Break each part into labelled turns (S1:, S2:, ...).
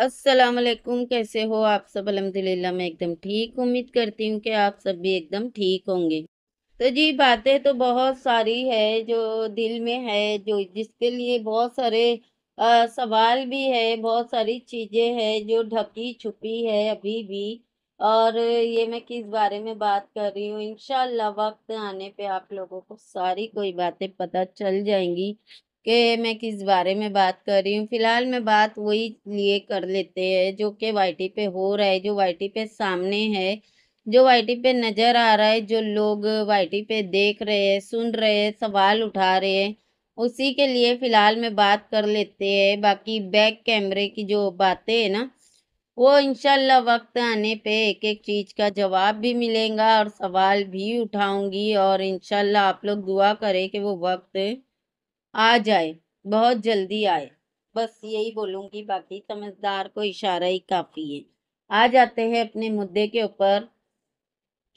S1: अस्सलाम वालेकुम कैसे हो आप सब अलहमदिल्ला मैं एकदम ठीक उम्मीद करती हूँ कि आप सब भी एकदम ठीक होंगे तो जी बातें तो बहुत सारी है जो दिल में है जो जिसके लिए बहुत सारे आ, सवाल भी है बहुत सारी चीज़ें हैं जो ढकी छुपी है अभी भी और ये मैं किस बारे में बात कर रही हूँ इन वक्त आने पे आप लोगों को सारी कोई बातें पता चल जाएंगी कि मैं किस बारे में बात कर रही हूँ फ़िलहाल मैं बात वही लिए कर लेते हैं जो कि वाई पे हो रहा है जो वाई पे सामने है जो वाई पे नज़र आ रहा है जो लोग वाई पे देख रहे हैं सुन रहे हैं सवाल उठा रहे हैं उसी के लिए फ़िलहाल मैं बात कर लेते हैं बाकी बैक कैमरे की जो बातें हैं ना वो इनशाला वक्त आने पे एक एक चीज़ का जवाब भी मिलेगा और सवाल भी उठाऊंगी और इनशाला आप लोग दुआ करें कि वो वक्त आ जाए बहुत जल्दी आए बस यही बोलूँगी बाकी समझदार को इशारा ही काफ़ी है आ जाते हैं अपने मुद्दे के ऊपर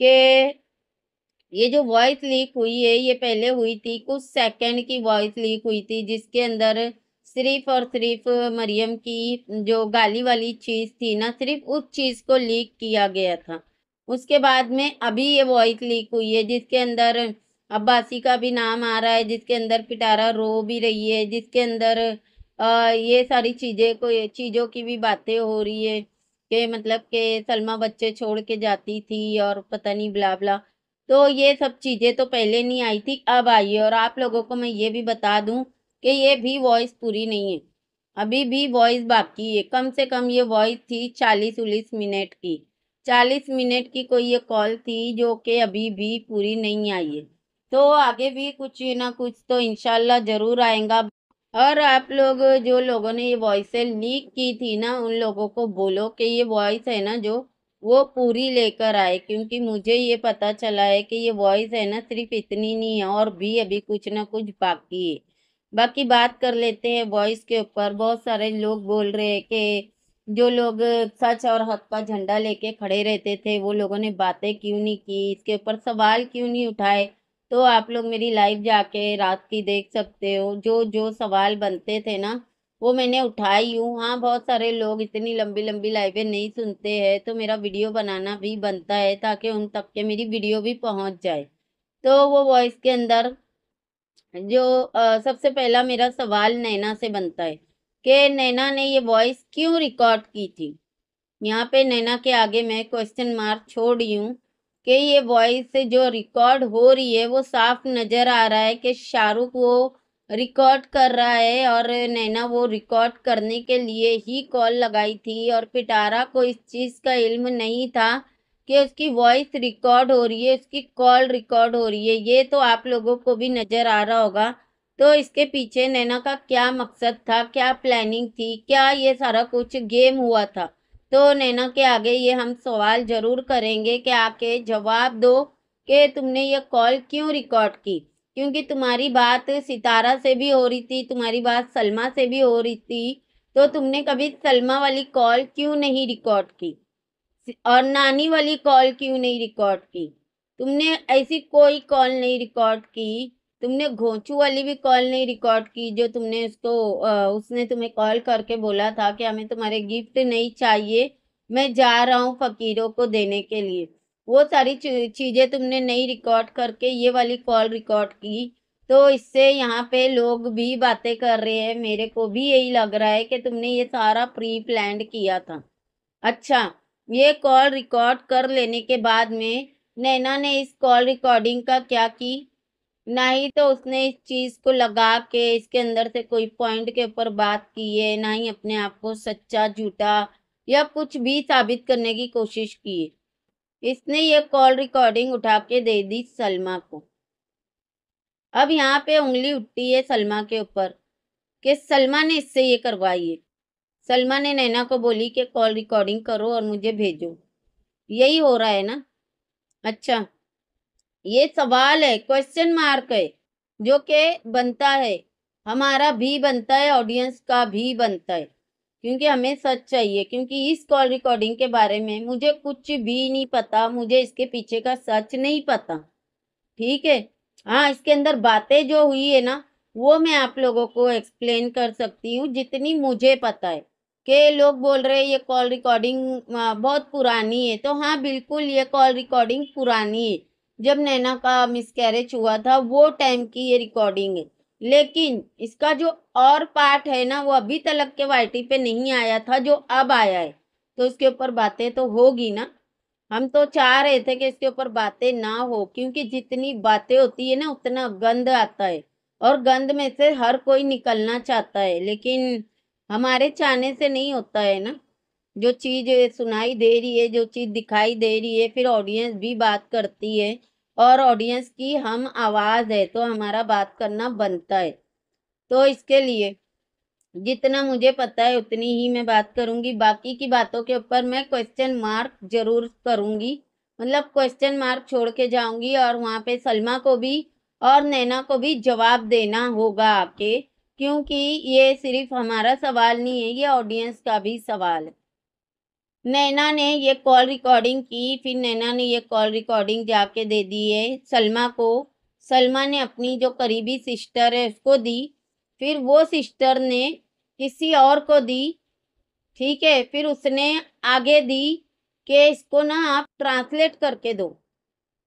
S1: के ये जो वॉइस लीक हुई है ये पहले हुई थी कुछ सेकंड की वॉइस लीक हुई थी जिसके अंदर सिर्फ और सिर्फ मरियम की जो गाली वाली चीज़ थी ना सिर्फ उस चीज़ को लीक किया गया था उसके बाद में अभी ये वॉइस लीक हुई है जिसके अंदर अब्बासी का भी नाम आ रहा है जिसके अंदर पिटारा रो भी रही है जिसके अंदर आ, ये सारी चीज़ें को चीज़ों की भी बातें हो रही है कि मतलब कि सलमा बच्चे छोड़ के जाती थी और पता नहीं बुला बुला तो ये सब चीज़ें तो पहले नहीं आई थी अब आई है और आप लोगों को मैं ये भी बता दूं कि ये भी वॉइस पूरी नहीं है अभी भी वॉइस बाकी है कम से कम ये वॉइस थी चालीस उलीस मिनट की चालीस मिनट की कोई ये कॉल थी जो कि अभी भी पूरी नहीं आई है तो आगे भी कुछ ना कुछ तो इनशाला ज़रूर आएगा और आप लोग जो लोगों ने ये वॉइस लीक की थी ना उन लोगों को बोलो कि ये वॉइस है ना जो वो पूरी लेकर आए क्योंकि मुझे ये पता चला है कि ये वॉइस है ना सिर्फ इतनी नहीं है और भी अभी कुछ ना कुछ बाकी है बाकी बात कर लेते हैं वॉइस के ऊपर बहुत सारे लोग बोल रहे हैं कि जो लोग सच और हक का झंडा लेके खड़े रहते थे वो लोगों ने बातें क्यों नहीं की इसके ऊपर सवाल क्यों नहीं उठाए तो आप लोग मेरी लाइव जाके रात की देख सकते हो जो जो सवाल बनते थे ना वो मैंने उठाई हूँ हाँ बहुत सारे लोग इतनी लंबी लंबी लाइवें नहीं सुनते हैं तो मेरा वीडियो बनाना भी बनता है ताकि उन तक के मेरी वीडियो भी पहुँच जाए तो वो वॉइस के अंदर जो आ, सबसे पहला मेरा सवाल नैना से बनता है कि नैना ने ये वॉइस क्यों रिकॉर्ड की थी यहाँ पे नैना के आगे मैं क्वेश्चन मार्क छोड़ी हूँ कि ये वॉइस जो रिकॉर्ड हो रही है वो साफ नज़र आ रहा है कि शाहरुख वो रिकॉर्ड कर रहा है और नैना वो रिकॉर्ड करने के लिए ही कॉल लगाई थी और पिटारा को इस चीज़ का इल्म नहीं था कि उसकी वॉइस रिकॉर्ड हो रही है उसकी कॉल रिकॉर्ड हो रही है ये तो आप लोगों को भी नज़र आ रहा होगा तो इसके पीछे नैना का क्या मकसद था क्या प्लानिंग थी क्या ये सारा कुछ गेम हुआ था तो नैना के आगे ये हम सवाल ज़रूर करेंगे कि आके जवाब दो कि तुमने ये कॉल क्यों रिकॉर्ड की क्योंकि तुम्हारी बात सितारा से भी हो रही थी तुम्हारी बात सलमा से भी हो रही थी तो तुमने कभी सलमा वाली कॉल क्यों नहीं रिकॉर्ड की और नानी वाली कॉल क्यों नहीं रिकॉर्ड की तुमने ऐसी कोई कॉल नहीं रिकॉर्ड की तुमने घोंचू वाली भी कॉल नहीं रिकॉर्ड की जो तुमने उसको आ, उसने तुम्हें कॉल करके बोला था कि हमें तुम्हारे गिफ्ट नहीं चाहिए मैं जा रहा हूँ फकीरों को देने के लिए वो सारी चीज़ें तुमने नहीं रिकॉर्ड करके ये वाली कॉल रिकॉर्ड की तो इससे यहाँ पे लोग भी बातें कर रहे हैं मेरे को भी यही लग रहा है कि तुमने ये सारा प्री प्लान किया था अच्छा ये कॉल रिकॉर्ड कर लेने के बाद में नैना ने इस कॉल रिकॉर्डिंग का क्या की ना ही तो उसने इस चीज़ को लगा के इसके अंदर से कोई पॉइंट के ऊपर बात की है ना ही अपने आप को सच्चा झूठा या कुछ भी साबित करने की कोशिश की है इसने ये कॉल रिकॉर्डिंग उठा के दे दी सलमा को अब यहाँ पे उंगली उठती है सलमा के ऊपर कि सलमा ने इससे ये करवाई है सलमा ने नैना को बोली कि कॉल रिकॉर्डिंग करो और मुझे भेजो यही हो रहा है ना अच्छा ये सवाल है क्वेश्चन मार्क है जो कि बनता है हमारा भी बनता है ऑडियंस का भी बनता है क्योंकि हमें सच चाहिए क्योंकि इस कॉल रिकॉर्डिंग के बारे में मुझे कुछ भी नहीं पता मुझे इसके पीछे का सच नहीं पता ठीक है हाँ इसके अंदर बातें जो हुई है ना वो मैं आप लोगों को एक्सप्लेन कर सकती हूँ जितनी मुझे पता है के लोग बोल रहे हैं ये कॉल रिकॉर्डिंग हाँ, बहुत पुरानी है तो हाँ बिल्कुल ये कॉल रिकॉर्डिंग पुरानी है जब नैना का मिसकैरेज हुआ था वो टाइम की ये रिकॉर्डिंग है लेकिन इसका जो और पार्ट है ना वो अभी तलक के वाइटी पे नहीं आया था जो अब आया है तो उसके ऊपर बातें तो होगी ना हम तो चाह रहे थे कि इसके ऊपर बातें ना हो क्योंकि जितनी बातें होती है ना उतना गंद आता है और गंद में से हर कोई निकलना चाहता है लेकिन हमारे चाहने से नहीं होता है ना जो चीज़ सुनाई दे रही है जो चीज़ दिखाई दे रही है फिर ऑडियंस भी बात करती है और ऑडियंस की हम आवाज़ है तो हमारा बात करना बनता है तो इसके लिए जितना मुझे पता है उतनी ही मैं बात करूंगी बाकी की बातों के ऊपर मैं क्वेश्चन मार्क जरूर करूंगी मतलब क्वेश्चन मार्क छोड़ के जाऊंगी और वहाँ पे सलमा को भी और नैना को भी जवाब देना होगा आपके क्योंकि ये सिर्फ हमारा सवाल नहीं है ये ऑडियंस का भी सवाल है नैना ने ये कॉल रिकॉर्डिंग की फिर नैना ने ये कॉल रिकॉर्डिंग जाके दे दी है सलमा को सलमा ने अपनी जो करीबी सिस्टर है उसको दी फिर वो सिस्टर ने किसी और को दी ठीक है फिर उसने आगे दी कि इसको ना आप ट्रांसलेट करके दो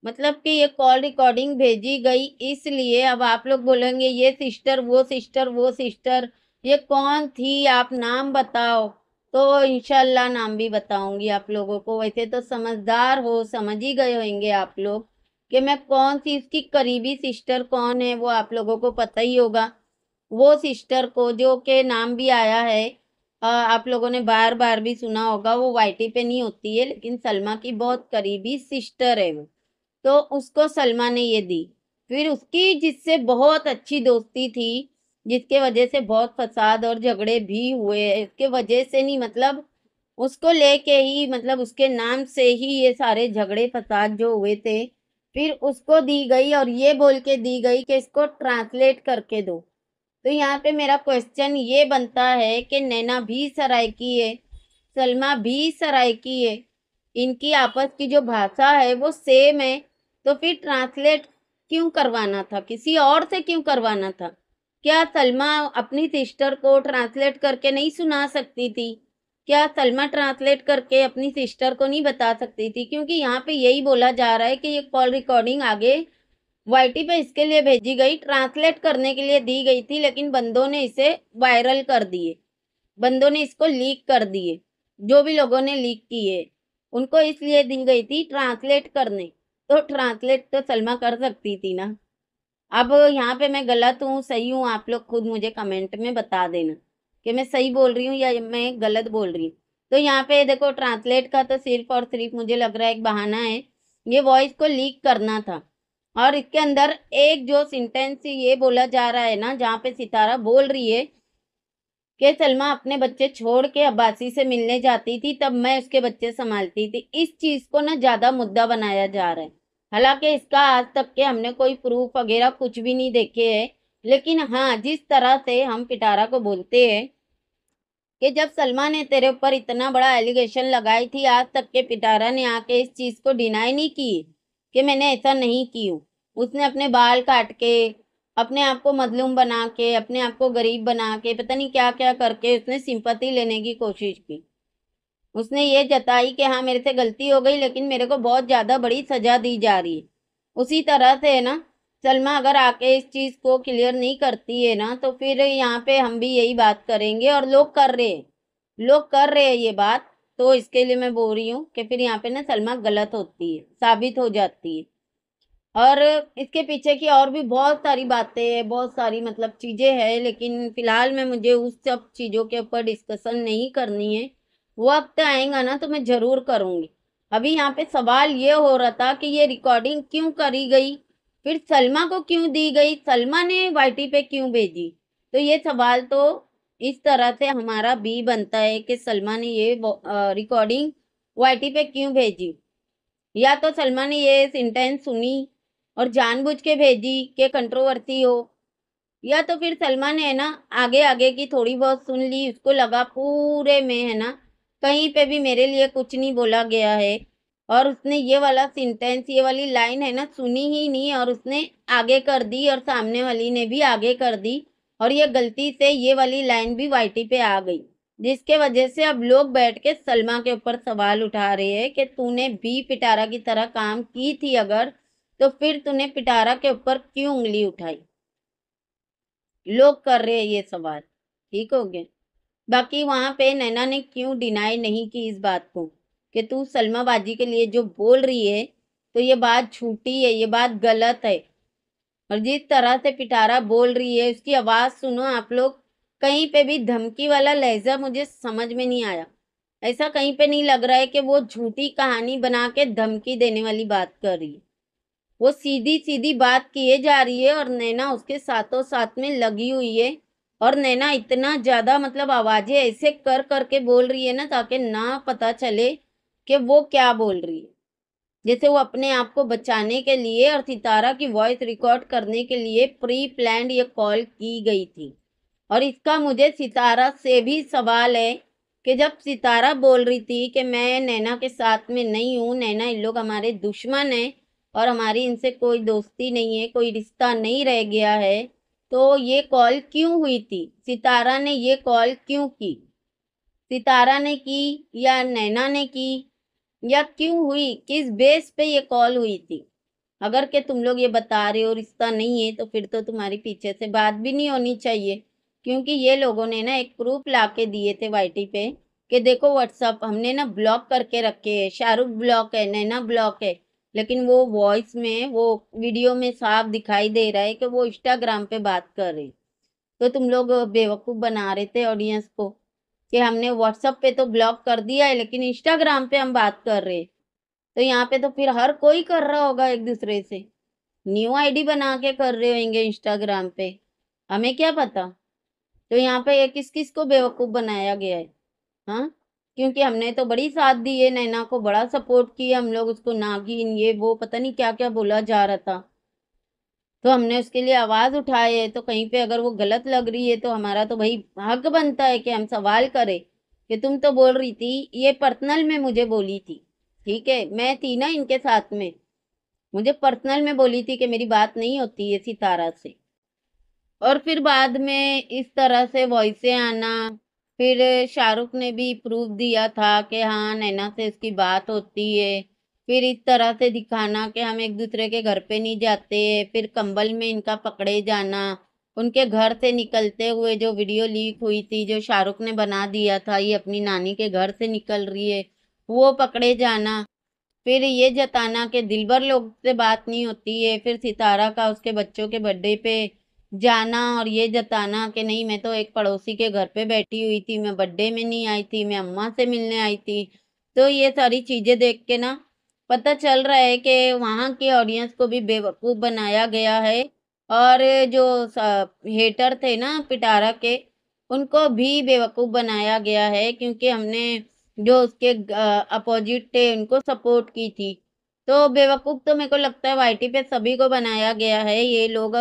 S1: मतलब कि ये कॉल रिकॉर्डिंग भेजी गई इसलिए अब आप लोग बोलेंगे ये सिस्टर वो सिस्टर वो सिस्टर ये कौन थी आप नाम बताओ तो इनशाला नाम भी बताऊंगी आप लोगों को वैसे तो समझदार हो समझ ही गए होंगे आप लोग कि मैं कौन सी इसकी करीबी सिस्टर कौन है वो आप लोगों को पता ही होगा वो सिस्टर को जो के नाम भी आया है आप लोगों ने बार बार भी सुना होगा वो वाइटी पे नहीं होती है लेकिन सलमा की बहुत करीबी सिस्टर है वो तो उसको सलमा ने ये दी फिर उसकी जिससे बहुत अच्छी दोस्ती थी जिसके वजह से बहुत फसाद और झगड़े भी हुए इसके वजह से नहीं मतलब उसको लेके ही मतलब उसके नाम से ही ये सारे झगड़े फसाद जो हुए थे फिर उसको दी गई और ये बोल के दी गई कि इसको ट्रांसलेट करके दो तो यहाँ पे मेरा क्वेश्चन ये बनता है कि नैना भी सराय की है सलमा भी सराय की है इनकी आपस की जो भाषा है वो सेम है तो फिर ट्रांसलेट क्यों करवाना था किसी और से क्यों करवाना था क्या सलमा अपनी सिस्टर को ट्रांसलेट करके नहीं सुना सकती थी क्या सलमा ट्रांसलेट करके अपनी सिस्टर को नहीं बता सकती थी क्योंकि यहाँ पे यही बोला जा रहा है कि ये कॉल रिकॉर्डिंग आगे वाईटी पे इसके लिए भेजी गई ट्रांसलेट करने के लिए दी गई थी लेकिन बंदों ने इसे वायरल कर दिए बंदों ने इसको लीक कर दिए जो भी लोगों ने लीक किए उनको इसलिए दी गई थी ट्रांसलेट करने तो ट्रांसलेट तो सलमा कर सकती थी ना अब यहाँ पे मैं गलत हूँ सही हूँ आप लोग खुद मुझे कमेंट में बता देना कि मैं सही बोल रही हूँ या मैं गलत बोल रही हूँ तो यहाँ पे देखो ट्रांसलेट का तो सिर्फ और सिर्फ मुझे लग रहा है एक बहाना है ये वॉइस को लीक करना था और इसके अंदर एक जो सेंटेंस ये बोला जा रहा है ना जहाँ पे सितारा बोल रही है कि सलमा अपने बच्चे छोड़ के अब्बासी से मिलने जाती थी तब मैं उसके बच्चे संभालती थी इस चीज़ को ना ज़्यादा मुद्दा बनाया जा रहा है हालांकि इसका आज तक के हमने कोई प्रूफ वगैरह कुछ भी नहीं देखे है लेकिन हाँ जिस तरह से हम पिटारा को बोलते हैं कि जब सलमा ने तेरे ऊपर इतना बड़ा एलिगेशन लगाई थी आज तक के पिटारा ने आके इस चीज़ को डिनाई नहीं की कि मैंने ऐसा नहीं की उसने अपने बाल काट के अपने आप को मजलूम बना के अपने आप को गरीब बना के पता नहीं क्या क्या करके उसने सिंपत्ति लेने की कोशिश की उसने ये जताई कि हाँ मेरे से गलती हो गई लेकिन मेरे को बहुत ज़्यादा बड़ी सज़ा दी जा रही है उसी तरह से है ना सलमा अगर आके इस चीज़ को क्लियर नहीं करती है ना तो फिर यहाँ पे हम भी यही बात करेंगे और लोग कर रहे हैं लोग कर रहे हैं ये बात तो इसके लिए मैं बोल रही हूँ कि फिर यहाँ पे ना सलमा गलत होती है साबित हो जाती है और इसके पीछे की और भी बहुत सारी बातें हैं बहुत सारी मतलब चीज़ें हैं लेकिन फ़िलहाल मैं मुझे उस सब चीज़ों के ऊपर डिस्कसन नहीं करनी है वक्त तो हफ्ते आएगा ना तो मैं ज़रूर करूँगी अभी यहाँ पे सवाल ये हो रहा था कि ये रिकॉर्डिंग क्यों करी गई फिर सलमा को क्यों दी गई सलमा ने वाईटी पे क्यों भेजी तो ये सवाल तो इस तरह से हमारा बी बनता है कि सलमा ने ये रिकॉर्डिंग वाईटी पे क्यों भेजी या तो सलमा ने ये सेंटेंस सुनी और जानबूझ के भेजी के कंट्रोवर्सी हो या तो फिर सलमा ने है ना आगे आगे की थोड़ी बहुत सुन ली उसको लगा पूरे में है ना कहीं पे भी मेरे लिए कुछ नहीं बोला गया है और उसने ये वाला सेंटेंस ये वाली लाइन है ना सुनी ही नहीं और उसने आगे कर दी और सामने वाली ने भी आगे कर दी और ये गलती से ये वाली लाइन भी वाइटी पे आ गई जिसके वजह से अब लोग बैठ के सलमा के ऊपर सवाल उठा रहे हैं कि तूने भी पिटारा की तरह काम की थी अगर तो फिर तूने पिटारा के ऊपर क्यों उंगली उठाई लोग कर रहे हैं ये सवाल ठीक हो गया बाकी वहाँ पे नैना ने क्यों डिनाई नहीं की इस बात को कि तू सलमा बाजी के लिए जो बोल रही है तो ये बात झूठी है ये बात गलत है और जिस तरह से पिटारा बोल रही है उसकी आवाज़ सुनो आप लोग कहीं पे भी धमकी वाला लहजा मुझे समझ में नहीं आया ऐसा कहीं पे नहीं लग रहा है कि वो झूठी कहानी बना के धमकी देने वाली बात कर रही है वो सीधी सीधी बात किए जा रही है और नैना उसके साथों साथ में लगी हुई है और नैना इतना ज़्यादा मतलब आवाज़ें ऐसे कर कर के बोल रही है ना ताकि ना पता चले कि वो क्या बोल रही है जैसे वो अपने आप को बचाने के लिए और सितारा की वॉइस रिकॉर्ड करने के लिए प्री प्लान ये कॉल की गई थी और इसका मुझे सितारा से भी सवाल है कि जब सितारा बोल रही थी कि मैं नैना के साथ में नहीं हूँ नैना इन लोग हमारे दुश्मन हैं और हमारी इनसे कोई दोस्ती नहीं है कोई रिश्ता नहीं रह गया है तो ये कॉल क्यों हुई थी सितारा ने ये कॉल क्यों की सितारा ने की या नैना ने की या क्यों हुई किस बेस पे ये कॉल हुई थी अगर के तुम लोग ये बता रहे हो रिश्ता नहीं है तो फिर तो तुम्हारी पीछे से बात भी नहीं होनी चाहिए क्योंकि ये लोगों ने ना एक प्रूफ ला के दिए थे वाई पे कि देखो व्हाट्सअप हमने ना ब्लॉक करके रखे है शाहरुख ब्लॉक है नैना ब्लॉक है लेकिन वो वॉइस में वो वीडियो में साफ दिखाई दे रहा है कि वो इंस्टाग्राम पे बात कर रही तो तुम लोग बेवकूफ़ बना रहे थे ऑडियंस को कि हमने व्हाट्सअप पे तो ब्लॉक कर दिया है लेकिन इंस्टाग्राम पे हम बात कर रहे तो यहाँ पे तो फिर हर कोई कर रहा होगा एक दूसरे से न्यू आईडी बना के कर रहे होंगे इंस्टाग्राम पे हमें क्या पता तो यहाँ पे किस किस को बेवकूफ़ बनाया गया है हाँ क्योंकि हमने तो बड़ी साथ दी है नैना को बड़ा सपोर्ट किया हम लोग उसको नागिन ये वो पता नहीं क्या क्या बोला जा रहा था तो हमने उसके लिए आवाज़ उठाई है तो कहीं पे अगर वो गलत लग रही है तो हमारा तो भाई हक बनता है कि हम सवाल करें कि तुम तो बोल रही थी ये पर्सनल में मुझे बोली थी ठीक है मैं थी ना इनके साथ में मुझे पर्सनल में बोली थी कि मेरी बात नहीं होती है सितारा से और फिर बाद में इस तरह से वॉइसें आना फिर शाहरुख ने भी प्रूफ दिया था कि हाँ नैना से इसकी बात होती है फिर इस तरह से दिखाना कि हम एक दूसरे के घर पे नहीं जाते फिर कंबल में इनका पकड़े जाना उनके घर से निकलते हुए जो वीडियो लीक हुई थी जो शाहरुख ने बना दिया था ये अपनी नानी के घर से निकल रही है वो पकड़े जाना फिर ये जताना कि दिलबर लोग से बात नहीं होती है फिर सितारा का उसके बच्चों के बर्थडे पे जाना और ये जताना कि नहीं मैं तो एक पड़ोसी के घर पे बैठी हुई थी मैं बर्थडे में नहीं आई थी मैं अम्मा से मिलने आई थी तो ये सारी चीज़ें देख के ना पता चल रहा है कि वहाँ के ऑडियंस को भी बेवकूफ़ बनाया गया है और जो हेटर थे ना पिटारा के उनको भी बेवकूफ़ बनाया गया है क्योंकि हमने जो उसके अपोजिट थे उनको सपोर्ट की थी तो बेवकूफ़ तो मेरे को लगता है वाईटी पे सभी को बनाया गया है ये लोग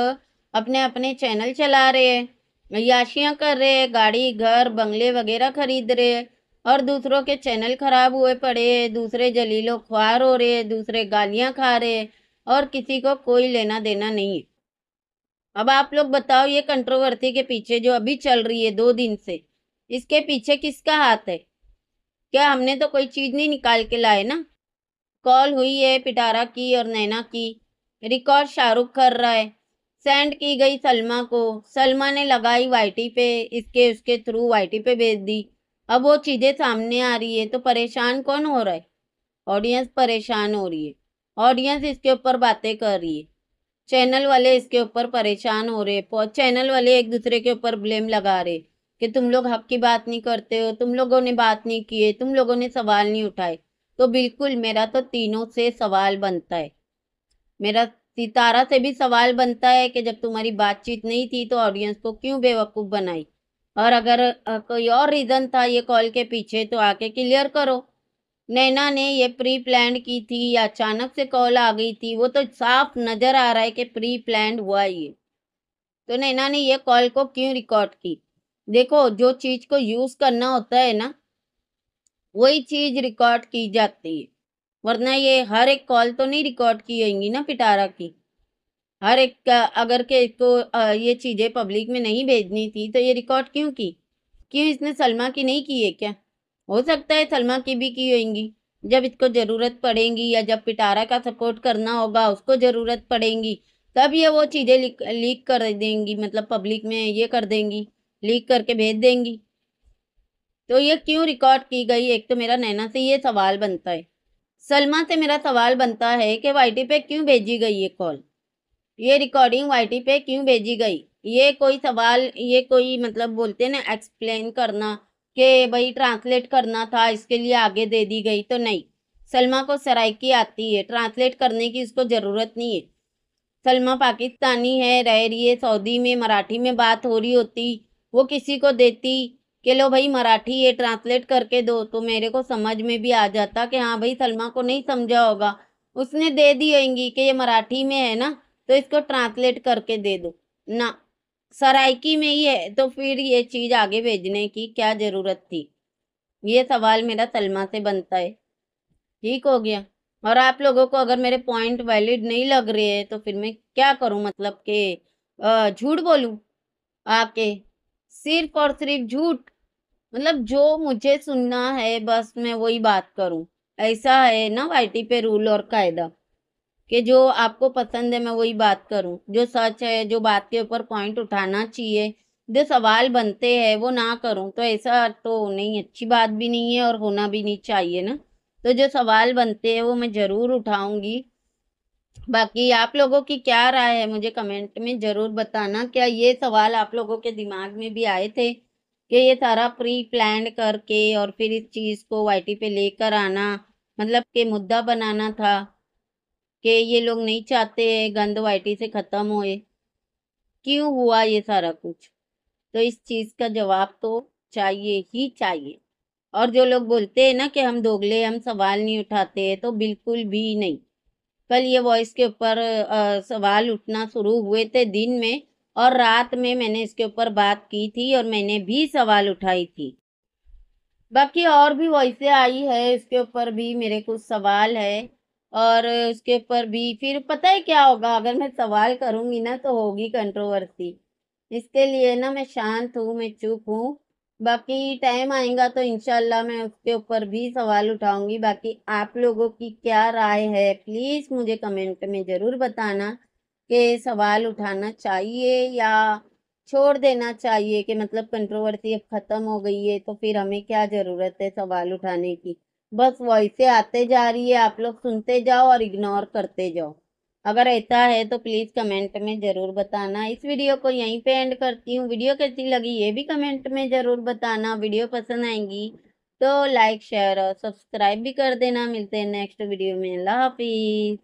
S1: अपने अपने चैनल चला रहे हैं याशियाँ कर रहे हैं गाड़ी घर बंगले वगैरह खरीद रहे हैं और दूसरों के चैनल ख़राब हुए पड़े हैं दूसरे जलीलो ख्वार हो रहे हैं दूसरे गालियाँ खा रहे हैं और किसी को कोई लेना देना नहीं है अब आप लोग बताओ ये कंट्रोवर्सी के पीछे जो अभी चल रही है दो दिन से इसके पीछे किसका हाथ है क्या हमने तो कोई चीज़ नहीं निकाल के लाए ना कॉल हुई है पिटारा की और नैना की रिकॉर्ड शाहरुख कर रहा है सेंड की गई सलमा को सलमा ने लगाई वाईटी पे इसके उसके थ्रू वाईटी पे भेज दी अब वो चीज़ें सामने आ रही है तो परेशान कौन हो रहा है ऑडियंस परेशान हो रही है ऑडियंस इसके ऊपर बातें कर रही है चैनल वाले इसके ऊपर परेशान हो रहे हैं चैनल वाले एक दूसरे के ऊपर ब्लेम लगा रहे कि तुम लोग हक की बात नहीं करते हो तुम लोगों ने बात नहीं की है तुम लोगों ने सवाल नहीं उठाए तो बिल्कुल मेरा तो तीनों से सवाल बनता है मेरा सितारा से भी सवाल बनता है कि जब तुम्हारी बातचीत नहीं थी तो ऑडियंस को क्यों बेवकूफ़ बनाई और अगर कोई और रीज़न था ये कॉल के पीछे तो आके क्लियर करो नैना ने ये प्री प्लान की थी या अचानक से कॉल आ गई थी वो तो साफ नज़र आ रहा है कि प्री प्लान हुआ ये तो नैना ने ये कॉल को क्यों रिकॉर्ड की देखो जो चीज़ को यूज़ करना होता है ना वही चीज़ रिकॉर्ड की जाती है वरना ये हर एक कॉल तो नहीं रिकॉर्ड की होंगी ना पिटारा की हर एक का अगर के को ये चीज़ें पब्लिक में नहीं भेजनी थी तो ये रिकॉर्ड क्यों की क्यों इसने सलमा की नहीं की है क्या हो सकता है सलमा की भी की होंगी जब इसको ज़रूरत पड़ेगी या जब पिटारा का सपोर्ट करना होगा उसको ज़रूरत पड़ेगी तब ये वो चीज़ें लीक लीक कर देंगी मतलब पब्लिक में ये कर देंगी लीक करके भेज देंगी तो ये क्यों रिकॉर्ड की गई एक तो मेरा नैना से ये सवाल बनता है सलमा से मेरा सवाल बनता है कि वाईटी पे क्यों भेजी गई ये कॉल ये रिकॉर्डिंग वाईटी पे क्यों भेजी गई ये कोई सवाल ये कोई मतलब बोलते ना एक्सप्लेन करना कि भाई ट्रांसलेट करना था इसके लिए आगे दे दी गई तो नहीं सलमा को सराइकी आती है ट्रांसलेट करने की इसको ज़रूरत नहीं है सलमा पाकिस्तानी है रह रही है सऊदी में मराठी में बात हो रही होती वो किसी को देती कि लो भाई मराठी ये ट्रांसलेट करके दो तो मेरे को समझ में भी आ जाता कि हाँ भाई सलमा को नहीं समझा होगा उसने दे दी होंगी कि ये मराठी में है ना तो इसको ट्रांसलेट करके दे दो ना सराइकी में ही है तो फिर ये चीज़ आगे भेजने की क्या ज़रूरत थी ये सवाल मेरा सलमा से बनता है ठीक हो गया और आप लोगों को अगर मेरे पॉइंट वैलिड नहीं लग रहे हैं तो फिर मैं क्या करूं मतलब कि झूठ बोलूं आके सिर्फ और सिर्फ झूठ मतलब जो मुझे सुनना है बस मैं वही बात करूँ ऐसा है ना वाई पे रूल और कायदा कि जो आपको पसंद है मैं वही बात करूँ जो सच है जो बात के ऊपर पॉइंट उठाना चाहिए जो सवाल बनते हैं वो ना करूँ तो ऐसा तो नहीं अच्छी बात भी नहीं है और होना भी नहीं चाहिए ना तो जो सवाल बनते हैं वो मैं ज़रूर उठाऊँगी बाकी आप लोगों की क्या राय है मुझे कमेंट में ज़रूर बताना क्या ये सवाल आप लोगों के दिमाग में भी आए थे ये ये सारा प्री प्लान करके और फिर इस चीज़ को वाईटी पे लेकर आना मतलब के मुद्दा बनाना था कि ये लोग नहीं चाहते गंद वाईटी से ख़त्म होए क्यों हुआ ये सारा कुछ तो इस चीज़ का जवाब तो चाहिए ही चाहिए और जो लोग बोलते हैं ना कि हम दोगले हम सवाल नहीं उठाते तो बिल्कुल भी नहीं कल ये वॉइस के ऊपर सवाल उठना शुरू हुए थे दिन में और रात में मैंने इसके ऊपर बात की थी और मैंने भी सवाल उठाई थी बाकी और भी वैसे आई है इसके ऊपर भी मेरे कुछ सवाल है और उसके ऊपर भी फिर पता है क्या होगा अगर मैं सवाल करूँगी ना तो होगी कंट्रोवर्सी इसके लिए ना मैं शांत हूँ मैं चुप हूँ बाकी टाइम आएगा तो इनशाला मैं उसके ऊपर भी सवाल उठाऊंगी बाकी आप लोगों की क्या राय है प्लीज़ मुझे कमेंट में ज़रूर बताना के सवाल उठाना चाहिए या छोड़ देना चाहिए कि मतलब कंट्रोवर्सी अब ख़त्म हो गई है तो फिर हमें क्या ज़रूरत है सवाल उठाने की बस वॉइसें आते जा रही है आप लोग सुनते जाओ और इग्नोर करते जाओ अगर ऐसा है तो प्लीज़ कमेंट में ज़रूर बताना इस वीडियो को यहीं पे एंड करती हूँ वीडियो कैसी लगी ये भी कमेंट में ज़रूर बताना वीडियो पसंद आएंगी तो लाइक शेयर और सब्सक्राइब भी कर देना मिलते हैं नेक्स्ट वीडियो में अल्लाह हाफिज़